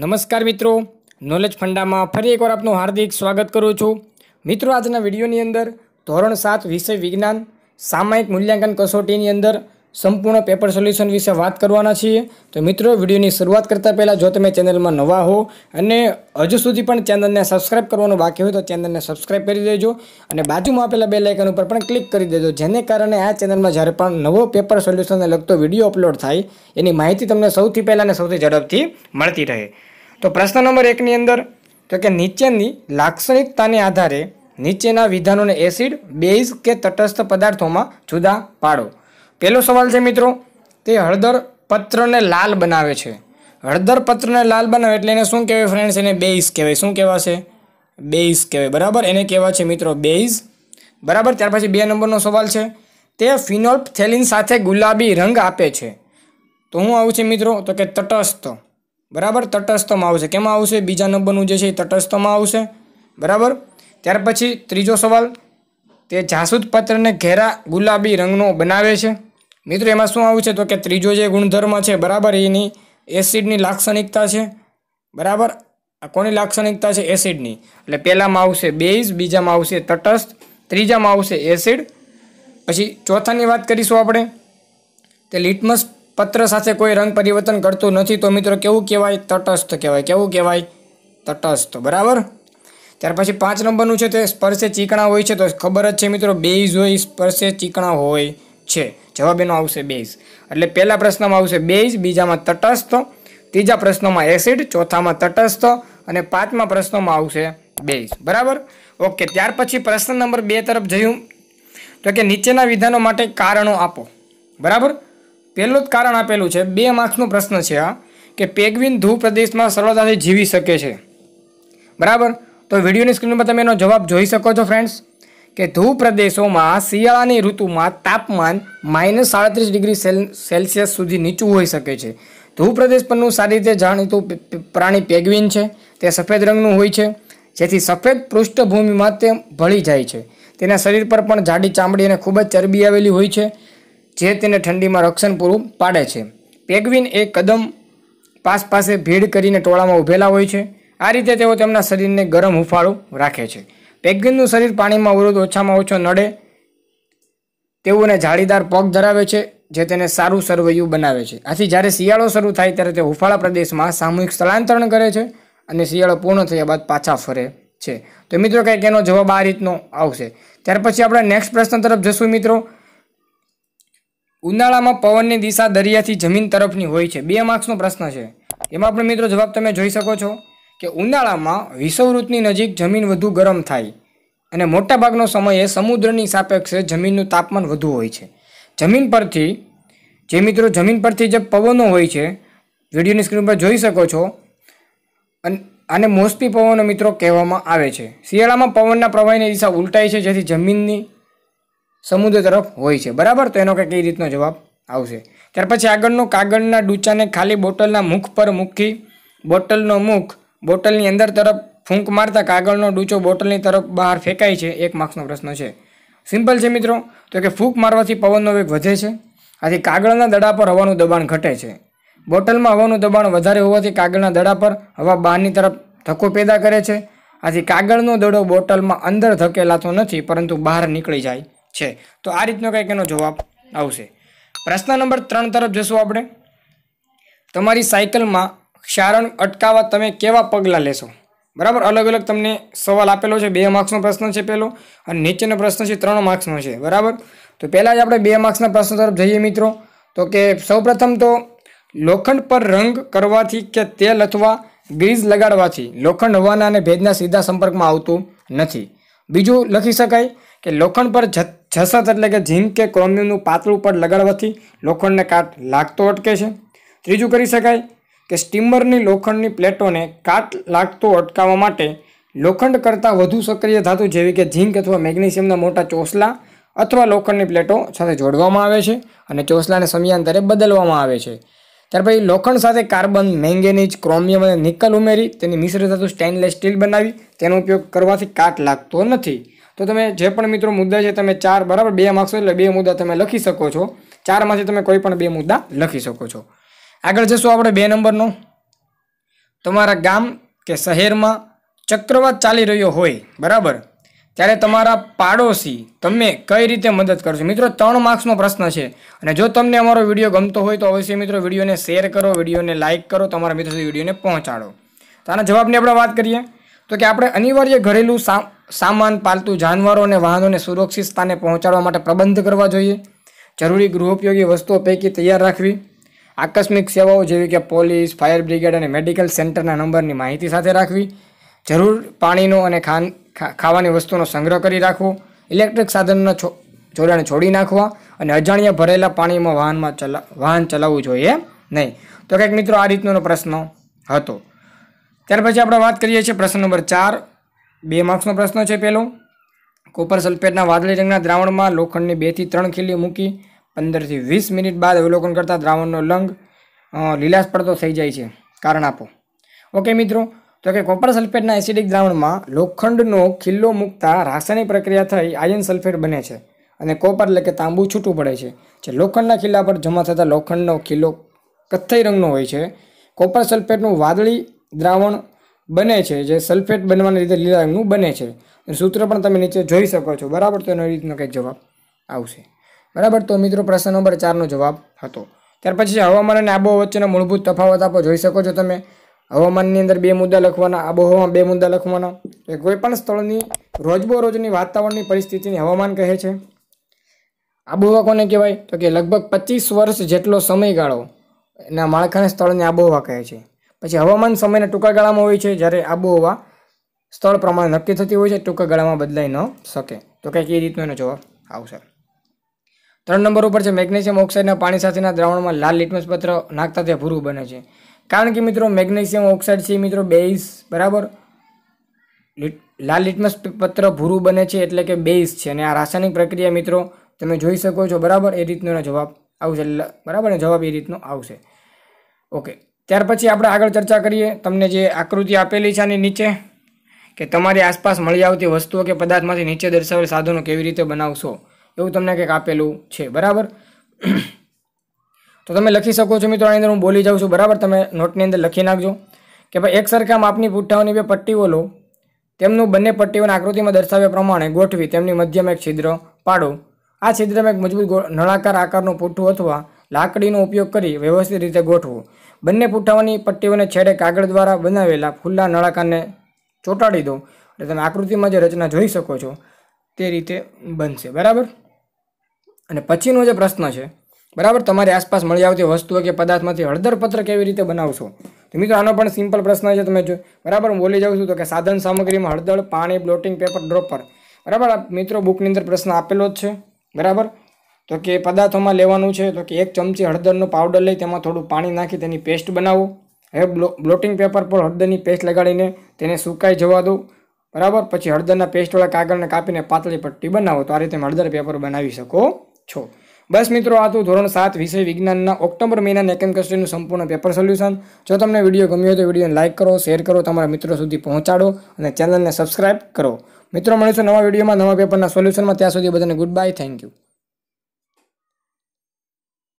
નમસ્કાર મિત્રો નોલેજ ફંડામાં ફરી એકવાર આપનું હાર્દિક સ્વાગત કરું છું મિત્રો આજના વિડીયોની અંદર ધોરણ સાત વિષય વિજ્ઞાન સામાયિક મૂલ્યાંકન કસોટીની અંદર સંપૂર્ણ પેપર સોલ્યુશન વિશે વાત કરવાના છીએ તો મિત્રો વિડીયોની શરૂઆત કરતાં પહેલાં જો તમે ચેનલમાં નવા હો અને હજુ સુધી પણ ચેનલને સબસ્ક્રાઈબ કરવાનું બાકી હોય તો ચેનલને સબસ્ક્રાઈબ કરી દેજો અને બાજુમાં આપેલા બે લાઇકન ઉપર પણ ક્લિક કરી દેજો જેને કારણે આ ચેનલમાં જ્યારે પણ નવો પેપર સોલ્યુશનને લગતો વિડીયો અપલોડ થાય એની માહિતી તમને સૌથી પહેલાં સૌથી ઝડપથી મળતી રહે તો પ્રશ્ન નંબર એકની અંદર તો કે નીચેની લાક્ષણિકતાને આધારે નીચેના વિધાનોને એસિડ બેઝ કે તટસ્થ પદાર્થોમાં જુદા પાડો પહેલો સવાલ છે મિત્રો તે હળદર પત્રને લાલ બનાવે છે હળદર પત્રને લાલ બનાવે એટલે એને શું કહેવાય ફ્રેન્ડ્સ એને બેઇઝ કહેવાય શું કહેવાશે બેઇઝ કહેવાય બરાબર એને કહેવા છે મિત્રો બેઇઝ બરાબર ત્યાર પછી બે નંબરનો સવાલ છે તે ફિનોલ થેલિન સાથે ગુલાબી રંગ આપે છે તો હું આવું છે મિત્રો તો કે તટસ્થ બરાબર તટસ્થમાં આવશે કેમાં આવશે બીજા નંબરનું જે છે એ તટસ્થમાં આવશે બરાબર ત્યાર પછી ત્રીજો સવાલ તે જાસૂદ પત્રને ઘેરા ગુલાબી રંગનો બનાવે છે મિત્રો એમાં શું આવ્યું છે તો કે ત્રીજો જે ગુણધર્મ છે બરાબર એની એસિડની લાક્ષણિકતા છે બરાબર કોની લાક્ષણિકતા છે એસિડની એટલે પહેલામાં આવશે બેઝ બીજામાં આવશે તટસ્થ ત્રીજામાં આવશે એસિડ પછી ચોથાની વાત કરીશું આપણે તે લિટમસ પત્ર સાથે કોઈ રંગ પરિવર્તન કરતું નથી તો મિત્રો કેવું કહેવાય તટસ્થ કહેવાય કેવું કહેવાય તટસ્થ બરાબર ત્યાર પછી પાંચ નંબરનું છે તે સ્પર્શે ચીકણા હોય છે તો ખબર જ છે મિત્રો બેઝ હોય સ્પર્શે ચીકણા હોય છે જવાબ એનો આવશે બેઝ એટલે પહેલા પ્રશ્નમાં આવશે બેઝ બીજામાં તટસ્થ ત્રીજા પ્રશ્નોમાં એસિડ ચોથામાં તટસ્થ અને પાંચમા પ્રશ્નોમાં આવશે બેઝ બરાબર ઓકે ત્યાર પછી પ્રશ્ન નંબર બે તરફ જયું તો કે નીચેના વિધાનો માટે કારણો આપો બરાબર પહેલું જ કારણ આપેલું છે બે માર્ક્સનો પ્રશ્ન છે આ કે પેગવિન ધ્રુવ પ્રદેશમાં સરળતાથી જીવી શકે છે બરાબર તો વિડીયોની સ્ક્રીન પર તમે એનો જવાબ જોઈ શકો છો ફ્રેન્ડ્સ કે ધ્રુવ પ્રદેશોમાં શિયાળાની ઋતુમાં તાપમાન માઇનસ સાડત્રીસ ડિગ્રી સેલ્સિયસ સુધી નીચું હોઈ શકે છે ધ્રુવ પ્રદેશ પરનું સારી રીતે જાણીતું પ્રાણી પેગ્વિન છે તે સફેદ રંગનું હોય છે જેથી સફેદ પૃષ્ઠભૂમિમાં તે ભળી જાય છે તેના શરીર પર પણ જાડી ચામડી અને ખૂબ જ ચરબી આવેલી હોય છે જે તેને ઠંડીમાં રક્ષણ પૂરું પાડે છે પેગ્વિન એ કદમ પાસ પાસે ભીડ કરીને ટોળામાં ઊભેલા હોય છે આ રીતે તેઓ તેમના શરીરને ગરમ હુફાળું રાખે છે પેગ્વિનનું શરીર પાણીમાં અવરોધ ઓછામાં ઓછો નડે તેવું અને જાળીદાર પગ ધરાવે છે જે તેને સારું સરવૈયું બનાવે છે આથી જ્યારે શિયાળો શરૂ થાય ત્યારે તે હુફાળા પ્રદેશમાં સામૂહિક સ્થળાંતરણ કરે છે અને શિયાળો પૂર્ણ થયા બાદ પાછા ફરે છે તો મિત્રો કંઈક એનો જવાબ આ રીતનો આવશે ત્યાર પછી આપણે નેક્સ્ટ પ્રશ્ન તરફ જશું મિત્રો ઉનાળામાં પવનની દિશા દરિયાથી જમીન તરફની હોય છે બે માર્ક્સનો પ્રશ્ન છે એમાં પણ મિત્રો જવાબ તમે જોઈ શકો છો કે ઉનાળામાં વિષવવૃત્તની નજીક જમીન વધુ ગરમ થાય અને મોટાભાગનો સમયે સમુદ્રની સાપેક્ષે જમીનનું તાપમાન વધુ હોય છે જમીન પરથી જે મિત્રો જમીન પરથી જે પવનો હોય છે વિડીયોની સ્ક્રીન પર જોઈ શકો છો અને આને મોસમી પવનો મિત્રો કહેવામાં આવે છે શિયાળામાં પવનના પ્રવાહની દિશા ઉલટાય છે જેથી જમીનની સમુદ્ર તરફ હોય છે બરાબર તો એનો કંઈ કઈ રીતનો જવાબ આવશે ત્યાર પછી આગળનો કાગળના ડૂચાને ખાલી બોટલના મુખ પર મૂકી બોટલનો મુખ બોટલની અંદર તરફ ફૂંક મારતા કાગળનો ડૂચો બોટલની તરફ બહાર ફેંકાય છે એક માર્ક્સનો પ્રશ્ન છે સિમ્પલ છે મિત્રો તો કે ફૂંક મારવાથી પવનનો વેગ વધે છે આથી કાગળના દડા પર હવાનું દબાણ ઘટે છે બોટલમાં હવાનું દબાણ વધારે હોવાથી કાગળના દડા પર હવા બહારની તરફ ધક્કો પેદા કરે છે આથી કાગળનો દડો બોટલમાં અંદર ધકેલાતો નથી પરંતુ બહાર નીકળી જાય છે તો આ રીતનો કંઈક એનો જવાબ આવશે પ્રશ્ન નંબર ત્રણ તરફ જશું આપણે તમારી સાયકલમાં ક્ષારણ અટકાવવા તમે કેવા પગલાં લેશો બરાબર અલગ અલગ તમને સવાલ આપેલો છે બે માર્ક્સનો પ્રશ્ન છે પહેલો અને નીચેનો પ્રશ્ન છે ત્રણ માર્ક્સનો છે બરાબર તો પહેલાં જ આપણે બે માર્ક્સના પ્રશ્ન તરફ જઈએ મિત્રો તો કે સૌપ્રથમ તો લોખંડ પર રંગ કરવાથી કે તેલ અથવા ગ્રીઝ લગાડવાથી લોખંડ હવાના અને ભેજના સીધા સંપર્કમાં આવતું નથી બીજું લખી શકાય કે લોખંડ પર જસત એટલે કે ઝીંક કે ક્રોમિયમનું પાતળું પડ લગાડવાથી લોખંડને કાટ લાગતો અટકે છે ત્રીજું કરી શકાય કે સ્ટીમરની લોખંડની પ્લેટોને કાટ લાગતો અટકાવવા માટે લોખંડ કરતાં વધુ સક્રિય ધાતુ જેવી કે ઝીંક અથવા મેગ્નેશિયમના મોટા ચોસલા અથવા લોખંડની પ્લેટો સાથે જોડવામાં આવે છે અને ચોસલાને સમયાંતરે બદલવામાં આવે છે ત્યાર પછી લોખંડ સાથે કાર્બન મેંગેનીઝ ક્રોમિયમ અને નિકલ ઉમેરી તેની મિશ્ર ધાતુ સ્ટેનલેસ સ્ટીલ બનાવી તેનો ઉપયોગ કરવાથી કાટ લાગતો નથી તો તમે જે પણ મિત્રો મુદ્દા છે તમે ચાર બરાબર બે માર્ક્સ એટલે બે મુદ્દા તમે લખી શકો છો ચારમાંથી તમે કોઈ પણ બે મુદ્દા લખી શકો છો આગળ જશું આપણે બે નંબરનો તમારા ગામ કે શહેરમાં ચક્રવાત ચાલી રહ્યો હોય બરાબર ત્યારે તમારા પાડોશી તમે કઈ રીતે મદદ કરશો મિત્રો ત્રણ માર્ક્સનો પ્રશ્ન છે અને જો તમને અમારો વિડીયો ગમતો હોય તો અવશ્ય મિત્રો વિડીયોને શેર કરો વિડીયોને લાઇક કરો તમારા મિત્રો સુધી વિડીયોને પહોંચાડો તો આના જવાબની આપણે વાત કરીએ તો કે આપણે અનિવાર્ય ઘરેલું સામાન પાલતુ જાનવરો અને વાહનોને સુરક્ષિત સ્થાને પહોંચાડવા માટે પ્રબંધ કરવા જોઈએ જરૂરી ગૃહ ઉપયોગી વસ્તુઓ પૈકી તૈયાર રાખવી આકસ્મિક સેવાઓ જેવી કે પોલીસ ફાયર બ્રિગેડ અને મેડિકલ સેન્ટરના નંબરની માહિતી સાથે રાખવી જરૂર પાણીનો અને ખાન ખાવાની વસ્તુનો સંગ્રહ કરી રાખવો ઇલેક્ટ્રિક સાધનના જોડાણ છોડી નાખવા અને અજાણ્યા ભરેલા પાણીમાં વાહનમાં ચલા વાહન ચલાવવું જોઈએ નહીં તો કંઈક મિત્રો આ રીતનો પ્રશ્ન હતો ત્યાર પછી આપણે વાત કરીએ છીએ પ્રશ્ન નંબર ચાર બે માર્ક્સનો પ્રશ્ન છે પહેલો કોપર સલ્ફેટના વાદળી રંગના દ્રાવણમાં લોખંડની બેથી ત્રણ ખીલી મૂકી પંદરથી વીસ મિનિટ બાદ અવલોકન કરતાં દ્રાવણનો લંગ લીલાશ પડતો થઈ જાય છે કારણ આપો ઓકે મિત્રો તો કે કોપર સલ્ફેટના એસિડિક દ્રાવણમાં લોખંડનો ખિલ્લો મૂકતા રાસાયણિક પ્રક્રિયા થઈ આયન સલ્ફેટ બને છે અને કોપર એટલે કે તાંબુ છૂટું પડે છે જે લોખંડના ખિલ્લા પર જમા થતા લોખંડનો ખિલ્લો કથ્થઈ રંગનો હોય છે કોપર સલ્ફેટનું વાદળી દ્રાવણ બને છે જે સલ્ફેટ બનવાના રીતે લીલા રંગનું બને છે સૂત્ર પણ તમે નીચે જોઈ શકો છો બરાબર તો એનો રીતનો કંઈક જવાબ આવશે બરાબર તો મિત્રો પ્રશ્ન નંબર ચારનો જવાબ હતો ત્યાર પછી હવામાન અને આબોહવા વચ્ચેનો મૂળભૂત તફાવત આપો જોઈ શકો છો તમે હવામાનની અંદર બે મુદ્દા લખવાના આબોહવામાં બે મુદ્દા લખવાના એ કોઈ પણ સ્થળની રોજબરોજની વાતાવરણની પરિસ્થિતિને હવામાન કહે છે આબોહવા કોને કહેવાય તો કે લગભગ પચીસ વર્ષ જેટલો સમયગાળો એના માળખાને સ્થળને આબોહવા કહે છે પછી હવામાન સમયના ટૂંકા ગાળામાં હોય છે જ્યારે આબોહવા સ્થળ પ્રમાણે નક્કી થતી હોય છે ટૂંકા ગાળામાં બદલાઈ ન શકે તો કંઈક એ રીતનો એનો જવાબ આવશે ત્રણ નંબર ઉપર છે મેગ્નેશિયમ ઓક્સાઇડના પાણી સાથેના દ્રાવણમાં લાલ લિટમસ પત્ર નાખતા તે ભૂરું બને છે કારણ કે મિત્રો મેગ્નેશિયમ ઓક્સાઇડ છે મિત્રો બેઇસ બરાબર લાલ લિટમસ પત્ર ભૂરું બને છે એટલે કે બેઇસ છે અને આ રાસાયણિક પ્રક્રિયા મિત્રો તમે જોઈ શકો છો બરાબર એ રીતનો જવાબ આવશે બરાબર ને જવાબ એ રીતનો આવશે ઓકે ત્યાર પછી આપણે આગળ ચર્ચા કરીએ તમને જે આકૃતિ આપેલી છે આની નીચે કે તમારી આસપાસ મળી આવતી વસ્તુઓ કે પદાર્થમાંથી નીચે દર્શાવેલ સાધનો કેવી રીતે બનાવશો એવું તમને કંઈક આપેલું છે બરાબર તો તમે લખી શકો છો મિત્રો આની અંદર હું બોલી જાઉં છું બરાબર તમે નોટની અંદર લખી નાખજો કે ભાઈ એક સરખા માપની પુઠ્ઠાઓની બે પટ્ટીઓ લો તેમનું બંને પટ્ટીઓને આકૃતિમાં દર્શાવ્યા પ્રમાણે ગોઠવી તેમની મધ્યમાં એક છિદ્ર પાડો આ છિદ્રમાં એક મજબૂત નળાકાર આકારનું પુઠ્ઠું અથવા લાકડીનો ઉપયોગ કરી વ્યવસ્થિત રીતે ગોઠવો બંને પુઠાવાની પટ્ટીઓને છેડે કાગળ દ્વારા બનાવેલા ખુલ્લા નળાકારને ચોંટાડી દો એટલે તમે આકૃતિમાં જે રચના જોઈ શકો છો તે રીતે બનશે બરાબર અને પછીનો જે પ્રશ્ન છે બરાબર તમારી આસપાસ મળી આવતી વસ્તુઓ કે પદાર્થમાંથી હળદરપત્ર કેવી રીતે બનાવશો તો મિત્રો આનો પણ સિમ્પલ પ્રશ્ન છે તમે જો બરાબર હું બોલી જાઉં છું તો કે સાધન સામગ્રીમાં હળદર પાણી બ્લોટિંગ પેપર ડ્રોપર બરાબર મિત્રો બુકની અંદર પ્રશ્ન આપેલો જ છે બરાબર તો કે પદાર્થોમાં લેવાનું છે તો કે એક ચમચી હળદરનો પાવડર લઈ તેમાં થોડું પાણી નાખી તેની પેસ્ટ બનાવો હવે બ્લોટિંગ પેપર પર હળદરની પેસ્ટ લગાડીને તેને સુકાઈ જવા દો બરાબર પછી હળદરના પેસ્ટવાળા કાગળને કાપીને પાતળી પટ્ટી બનાવો તો આ રીતે હળદર પેપર બનાવી શકો છો બસ મિત્રો આ તો ધોરણ સાત વિષય વિજ્ઞાનના ઓક્ટોબર મહિનાના એકમ કસ્ટડીનું સંપૂર્ણ પેપર સોલ્યુશન જો તમને વિડીયો ગમ્યો હોય તો વિડીયોને લાઇક કરો શેર કરો તમારા મિત્રો સુધી પહોંચાડો અને ચેનલને સબસ્ક્રાઇબ કરો મિત્રો મળીશું નવા વિડીયોમાં નવા પેપરના સોલ્યુશનમાં ત્યાં સુધી બધાને ગુડ બાય થેન્ક યુ